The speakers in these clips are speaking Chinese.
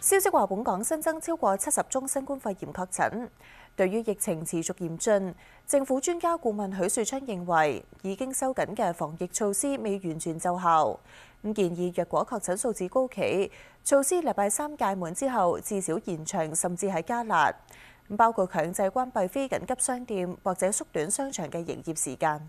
消息話，本港新增超過七十宗新冠肺炎確診。對於疫情持續嚴峻，政府專家顧問許樹昌認為，已經收緊嘅防疫措施未完全奏效。咁建議，若果確診數字高企，措施禮拜三屆滿之後至少延長，甚至係加辣。包括強制關閉非緊急商店或者縮短商場嘅營業時間。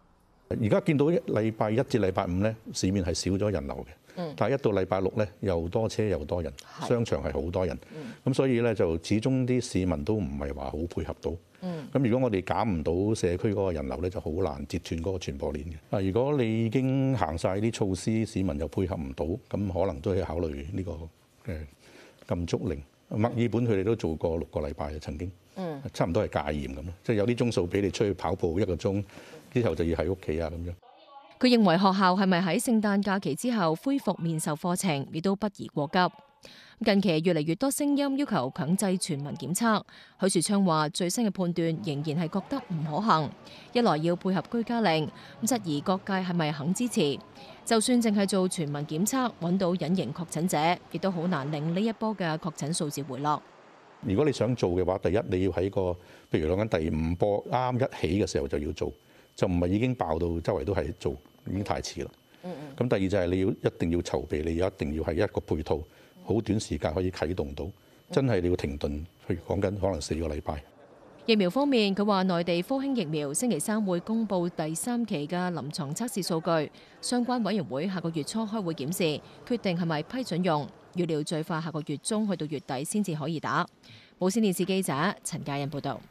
而家见到礼拜一至礼拜五咧，市面系少咗人流嘅。但系一到礼拜六咧，又多车又多人，商场系好多人。咁所以咧，就始终啲市民都唔系话好配合到。嗯。咁如果我哋减唔到社区嗰个人流咧，就好难截断嗰个传播链嘅。啊，如果你已经行晒啲措施，市民又配合唔到，咁可能都要考虑呢个诶禁足令。墨尔本佢哋都做过六个礼拜嘅，曾经。嗯。差唔多系戒严咁咯，即系有啲钟数俾你出去跑步一个钟。之後就要喺屋企啊！咁樣佢認為學校係咪喺聖誕假期之後恢復面授課程，亦都不宜過急。近期越嚟越多聲音要求強制全民檢測，許樹昌話最新嘅判斷仍然係覺得唔可行。一來要配合居家令，咁質疑各界係咪肯支持？就算淨係做全民檢測，揾到隱形確診者，亦都好難令呢一波嘅確診數字回落。如果你想做嘅話，第一你要喺個，譬如讲紧第五波啱一起嘅時候就要做。就唔係已經爆到周圍都係做，已經太遲啦。咁第二就係你要一定要籌備，你要一定要係一個配套，好短時間可以啟動到。真係你要停頓，去講緊可能四個禮拜。疫苗方面，佢話內地科興疫苗星期三會公布第三期嘅臨床測試數據，相關委員會下個月初開會檢視，決定係咪批准用。預料最快下個月中去到月底先至可以打。無線電視記者陳嘉欣報道。